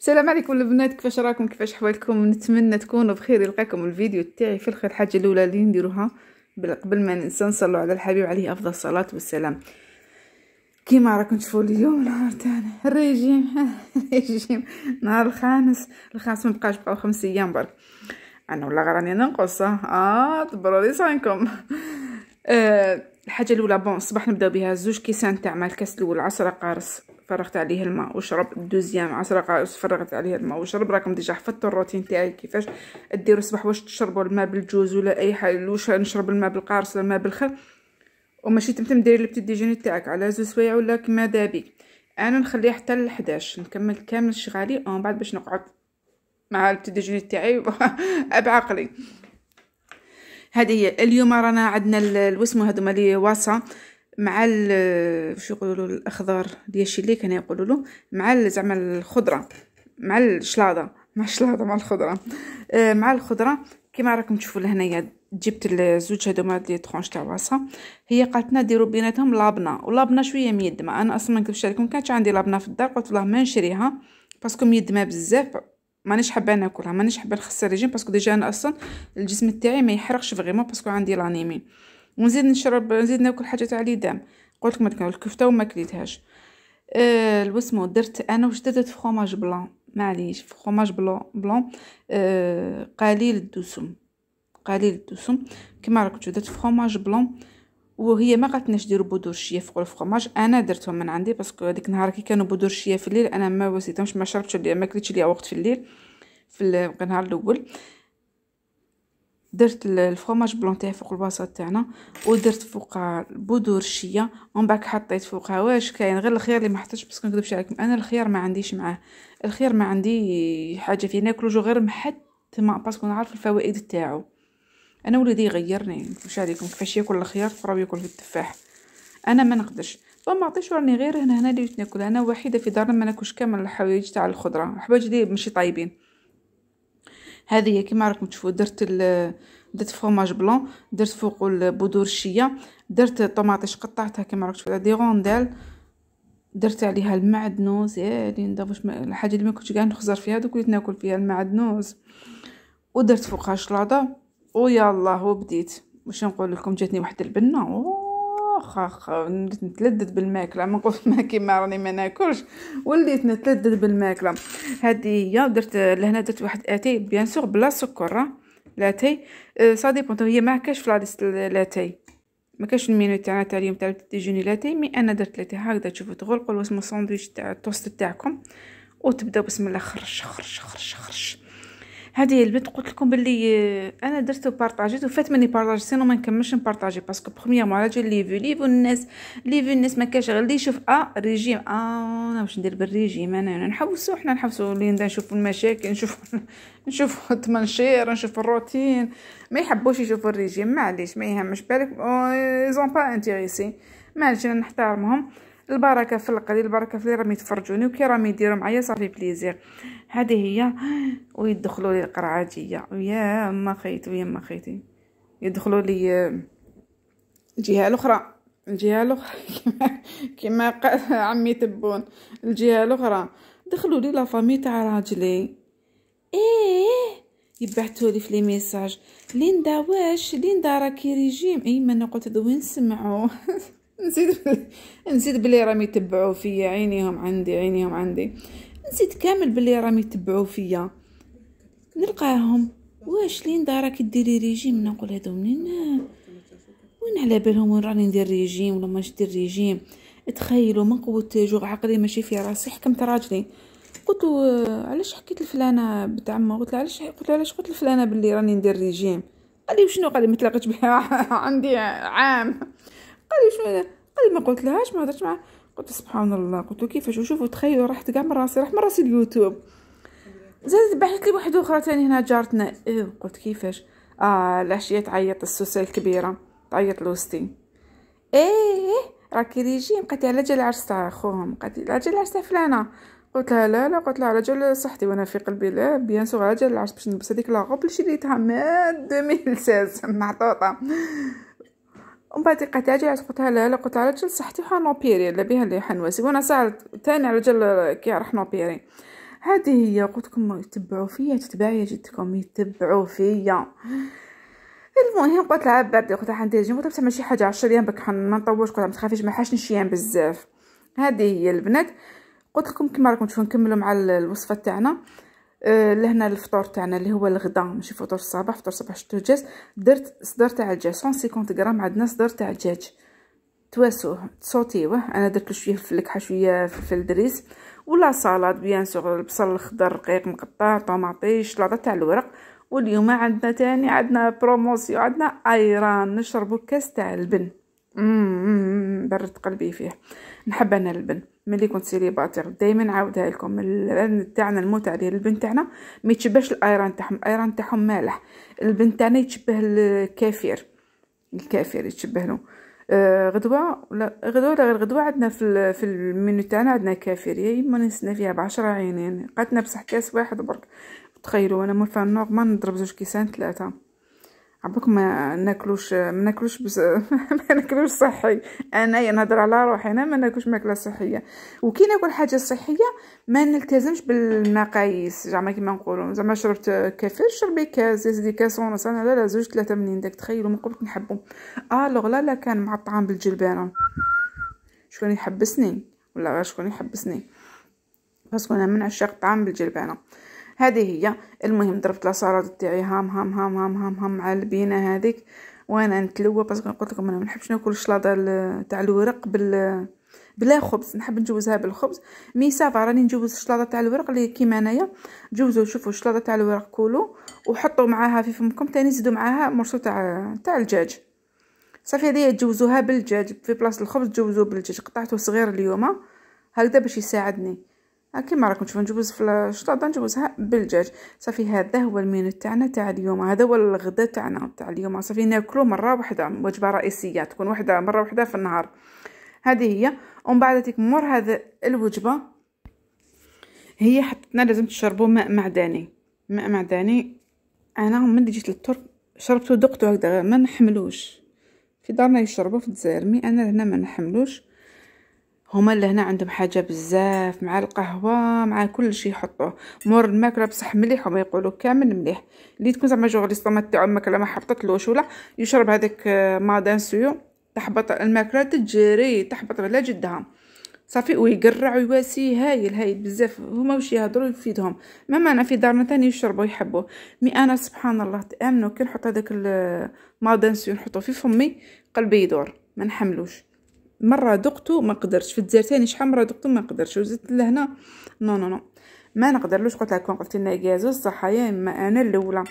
السلام عليكم البنات كيفاش راكم كيفاش حوالكم نتمنى تكونوا بخير يلقاكم الفيديو تاعي في الخير الحاجه الاولى اللي نديروها قبل ما ننسى نصلوا على الحبيب عليه افضل الصلاه والسلام كيما راكم تشوفوا اليوم نهار ثاني الريجيم الريجيم نهار الخامس الخامس ما بقاش بقاو خمس ايام برك انا والله راني ننقص اه تبروا لي صانكم آه الحاجه الاولى بون الصباح نبداو بها زوج كيسان تاع مع الكاس الاول 10 قارص فرغت عليه الماء وشرب الدوزيام عصرة قارص فرغت عليه الماء وشرب راكم ديجا حفظتوا الروتين تاعي كيفاش ديروا الصباح واش تشربوا الماء بالجوز ولا اي حاجه واش نشرب الماء بالقارص ولا الماء بالخل وماشي تمتم ديري البتي ديجيني تاعك على زوج سوايع ولا كما دابي انا نخليه حتى ل 11 نكمل كامل شغالي ومن بعد باش نقعد مع البتي ديجيني تاعي بعقلي هذه هي اليوم رانا عندنا الوسمه هذوما لي واسا مع شو يقولوا الاخضر ديال الشلي كان يقولوا له مع زعما الخضره مع الشلاضه مع الشلاضه مع الخضره آه، مع الخضره كما راكم تشوفوا لهنايا جبت الزوج هذوما دي طرونش تاع واسا هي قالت لنا ديروا بيناتهم لابنا ولابنا شويه ميدمه انا اصلا ما نكذبش عليكم كانت عندي لابنا في الدار قلت والله ما نشريها باسكو ميدمه بزاف مانيش حابه ناكلها مانيش حابه نخسر ريجيم باسكو ديجا انا اصلا الجسم تاعي ما يحرقش فريمون باسكو عندي لانيمي ونزيد نشرب نزيد ناكل حاجه تاع لي دام قلت لكم هذيك الكفته وما كليتهاش أه الوسمو درت انا واش درت فخوماج بلون معليش فخوماج بلون بلون أه قليل الدسم قليل الدسم كما راكم درت فخوماج بلون وهي ما قالتلناش ديرو بودور شيا فوق الفرماج انا درتهم من عندي باسكو هذيك النهار كي كانوا بودور شيا في الليل انا ما وسيتهمش ما شربتش ما كليتش ليا وقت في الليل في النهار الاول درت الفرماج بلون تاعي فوق الباصه تاعنا ودرت فوق البودور الشيه ومن بعد حطيت فوقها واش كاين غير الخيار اللي ما حطيتش باسكو نكذبش عليكم انا الخيار ما عنديش معاه الخيار ما عندي حاجه فيه ناكلو جو غير محد ما باسكو نعرف الفوائد تاعو انا ولدي يغيرني واش عليكم كيفاش ياكل الخيار فرا ياكل في التفاح انا ما نقدرش فما عطيش راني غير هنا هنا اللي ناكل انا وحيده في دارنا ما ناكلش كامل الحوايج تاع الخضره الحوايج دي ماشي طايبين هذه كيما راكم تشوفوا درت درت فرماج بلون درت فوق البذور الشيه درت الطماطيش قطعتها كيما راكم تشوفوا دي غونديل درت عليها المعدنوس يا لين واش الحاجه اللي ما كنتش كاع نخزر فيها دوك اللي ناكل فيها المعدنوس ودرت فوقها شلاضه ويلا وبديت واش نقول لكم جاتني واحد البنه واخا اخ وليت نتلذذ بالماكله ما نقول ما كيما راني ما ناكلش وليت نتلذذ بالماكله هذه هي درت لهنا درت واحد اتاي بيان سور بلا سكر لاتاي سا ديبون هي ما كاش في لاديست لاتاي ما كاش المينو تاعنا تاع اليوم تاع ديجوني لاتاي مي انا درت لاتاي هكذا تشوفوا تغلقوا الوسم الساندويتش تاع التوست تاعكم وتبداو بسم الله خرش خرش خرش خرش هذه البنت قلت لكم باللي آه، انا درت بارطاجيت وفات مني بارطاج سينو ما نكملش نبارطاجي باسكو مو راجل لي في لي الناس لي في الناس ما كاش غير اللي يشوف اه ريجيم اه انا واش ندير بالريجيم انا نحوسو حنا نحوسو اللي نشوفو المشاكل نشوفو نشوفو التمنشير نشوفو الروتين ما يحبوش يشوفو الريجيم معليش ما يهمش بالك زون با انتريسي معليش انا نحترمهم البركه في القليل البركه في اللي راهم يتفرجوني وكي راهم يديروا معايا صافي بليزير هذه هي ويدخلوا لي القرعاتيه ويا ما خيتي ويا ما خيتي يدخلوا لي آه، الجهه الاخرى الجهه الاخرى كما عمي تبون الجهه الاخرى دخلوا لي لافامي تاع راجلي ايه يبعثوا لي في لي ميساج ليندا واش ليندا راكي ريجيم اي ما انا قلت وين نسمعو نسيت نسيت بلي راهم يتبعوا فيا عينيهم عندي عينيهم عندي نسيت كامل بلي راهم يتبعوا فيا نلقاهم واش لين دارك ديري ريجيم نقول هادو منين وين على بالهم وين راني ندير ريجيم ولا ماش ندير ريجيم تخيلوا من قوه جوع عقلي ماشي في راسي حكمت راجلي قلت له علاش حكيت لفلانه بنت عمه قلت له علاش قلت له علاش قلت لفلانه بلي راني ندير ريجيم قال لي وشنو قال لي ما تلاقيتش بها عندي عام قال لي شنو قال لي ما قلت لهاش ما هضرتش معاه قلت سبحان الله قلت له كيفاش وشوفوا تخيلوا رحت كاع من راسي رحت من راسي اليوتيوب زادت بحثت لي واحد اخرى ثاني هنا جارتنا إيه قلت كيفاش اه العشيه تعيط السوسه الكبيره تعيط لوستي ايه راكي ريجي بقيتي على جال العرس تاع خوهم بقيتي على جال تاع فلانه قلت لها لا لا قلت لها على جال صحتي وانا في قلبي لا بيان سور على جال العرس باش نلبس هذيك لاغوب اللي شريتها من 2016 محطوطه ومن بعد عاد قلت لها لا قلت لها رجل صحتي وحا نوبيري بها اللي حنواسي وانا صارت تاني على رجل كي راح نوبيري هذه هي قلت لكم تبعوا فيا تتبعي جدكم يتبعوا فيا المهم قلت لها بردي قلت لها حندير قلت لها ماشي حاجه 10 ايام بك ما نطولش قلت لها ما تخافيش ما حاش نشيان بزاف هذه هي البنات قلت لكم كما راكم تشوفوا نكملوا مع الوصفه تاعنا آه، لهنا الفطور تاعنا اللي هو الغداء ماشي فطور الصباح فطور الصباح شتو جاز درت صدر تاع الدجاج 150 غرام عندنا صدر تاع الدجاج تواسوه تصوتيوه انا درت شويه فلكحه شويه فلفل دريس ولا سلطه بيان سور البصل الخضر رقيق مقطع طماطيش سلطه تاع الورق واليوم عندنا تاني عندنا بروموسيو عندنا ايران نشربو كاس تاع البن برد قلبي فيه نحب انا البن ملي كنت سيليباتير دائما نعاودها لكم البن تاعنا الموت ديال البن تاعنا ما يتشبهش الايران تاعهم الايران تاعهم مالح البن تاعنا يتشبه الكافير الكافير يتشبه له آه، غدوه ولا غدوه ولا غير غدوه عندنا في في المنيو تاعنا عندنا يا يما نسنا فيها 10 عينين قاتنا بصح كاس واحد برك تخيلوا انا مول فان نورمال نضرب زوج كيسان ثلاثه عبك ما ناكلوش ما ناكلوش بس ما ناكلوش صحي انايا نهضر على روحي انا ما ناكلوش ماكله صحيه وكي ناكل حاجه صحيه ما نلتزمش بالمقاييس زعما كيما نقولوا زعما شربت كافير شربي كاس يا دي كاس ونص انا لا لا زوج ثلاثه منين داك تخيلوا من قبل نحبوا اه لا لا كان مع الطعام بالجلبانه شكون يحبسني ولا غير شكون يحبسني باسكو انا من عشاق الطعام بالجلبانه هذه هي المهم ضربت لاصالات تاعي هام هام هام هام هام هام على البينه هذيك وانا نتلوى بس قلت لكم انا ما نحبش ناكل الشلاضه تاع الورق بال بلا خبز نحب نجوزها بالخبز مي سافا راني نجوز الشلاضه تاع الورق اللي كيما انايا جوزوا شوفوا الشلاضه تاع الورق كولو وحطوا معاها في فمكم تاني زيدوا معاها مرسو تاع تاع الدجاج صافي هذه تجوزوها بالدجاج في بلاصه الخبز تجوزوه بالدجاج قطعته صغير اليوم هكذا باش يساعدني كيما راكم تشوفوا نجوز في الشطاطه نجوزها بالدجاج صافي هذا هو المينو تاعنا تاع اليوم هذا هو الغداء تاعنا تاع اليوم صافي ناكلو مره واحده وجبه رئيسيه تكون وحده مره واحده في النهار هذه هي ومن بعد تيك مور هذا الوجبه هي حطتنا لازم تشربوا ماء معدني ماء معدني انا من جيت للترك شربته دقته هكذا ما نحملوش في دارنا يشربوا في الجزائر مي انا هنا ما نحملوش هما اللي هنا عندهم حاجه بزاف مع القهوه مع كل شيء يحطوه مور الماكله بصح مليح هما يقولوا كامل مليح اللي تكون زعما جوغ ليستومات تاعو الماكله ما حطتلوش ولا يشرب هذاك آه، مادان سيو تحبط الماكله تجري تحبط على جدها صافي ويقرع ويواسي هايل هايل بزاف هما واش يهضروا يفيدهم ماما انا في دارنا تاني يشربوا يحبوا مي انا سبحان الله تامنوا كي نحط هذاك المادان آه، سيو نحطو في فمي قلبي يدور ما نحملوش مره ذقته ما قدرتش في الدزاير ثاني شحال مره ذقته ما قدرتش وزدت لهنا نو نو نو ما نقدرلوش قلت لكم قلت لنا كازو صح يا اما انا الاولى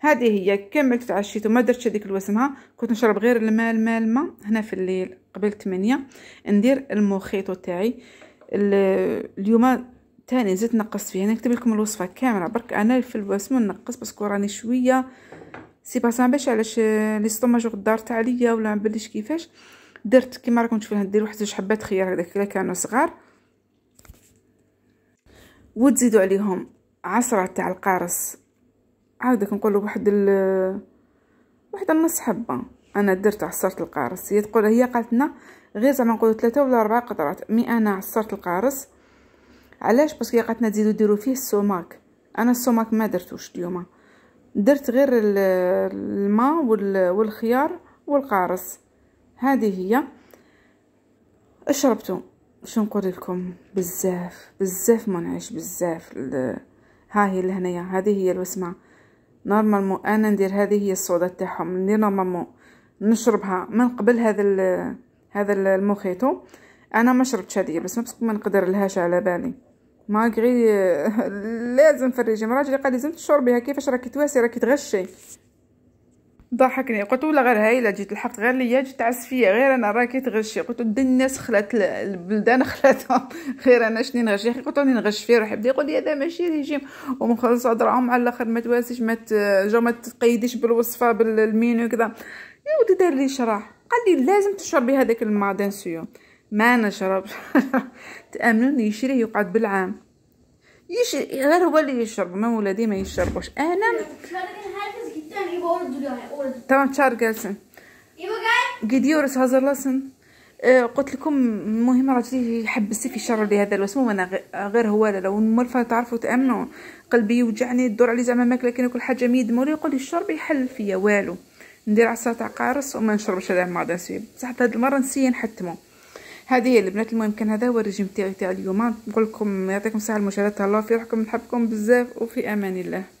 هذه هي كملت تعشيت وما درتش هذيك الوسمها كنت نشرب غير الماء الماء الماء هنا في الليل قبل 8 ندير المخيط تاعي اليوم تاني زدت نقص فيه انا نكتب لكم الوصفه كامله برك انا في الوسم نقص باسكو راني شويه سي باسان باش علاش لي ستوماجور الدار تاع ليا ولا ما بليش كيفاش درت كما راكم تشوفون دير واحد جوج حبات خيار هذاك الا كانوا صغار وتزيدوا عليهم عصرة تاع القارص عاود كنقولوا واحد ال واحد النص حبه انا درت عصرت القارص هي تقول هي قالت لنا غير زعما نقولوا ثلاثه ولا اربعه قطرات مي انا عصرت القارص علاش باسكو قالت لنا تزيدوا ديروا فيه السماك انا السماك ما درتوش اليوم درت غير الماء والخيار والقارص هذه هي شربتو شو نقول لكم بزاف بزاف منعش بزاف ها هي لهنايا هذه هي الوسمه نورمالمون انا ندير هذه هي الصودا تاعهم ندير نورمالمون نشربها من قبل هذا هذا الموخيتو انا ما شربتش هذه بس باسكو ما نقدر لهاش على بالي ماغري لازم في الريجيم راجلي قال لازم تشربيها كيفاش راكي تواسي راكي تغشي ضحكني قلت له غير هايله جيت لحقت غير ليا جيت تعس فيا غير انا راكي تغشي قلت له الناس خلات البلدان خلاتهم غير انا شني نغشي قلت له نغش فيه روحي بدا يقول لي هذا ماشي ريجيم ومخلص هضرهم على الاخر ما تواسيش ما جو ما تقيديش بالوصفه بالمينو كذا يا ودي دار لي شرح قال لي لازم تشربي هذاك الماء سيو ما نشربش تامنوني يشريه يقعد بالعام يش غير هو اللي يشرب ما ولادي ما يشربوش انا Zaten İbo orada duruyor yani orada. Tamam çağır gelsin. İbo gel. Gidiyoruz hazırlasın. قلت لكم مهمة راجلي يحب السيف يشرر لي هذا الوسم وانا غير هو لو المرفه تعرفوا تامنوا قلبي يوجعني دور علي زعما ماكله كان كل حاجه ميد موري يقول لي الشرب يحل فيا والو ندير عصا تاع قارص وما نشربش هذا مع داسيب بصح هاد المره نسيا نحتمو هذه هي البنات المهم كان هذا هو الرجيم تاعي تاع اليوم نقول لكم يعطيكم الصحه المشاهدات الله في روحكم نحبكم بزاف وفي امان الله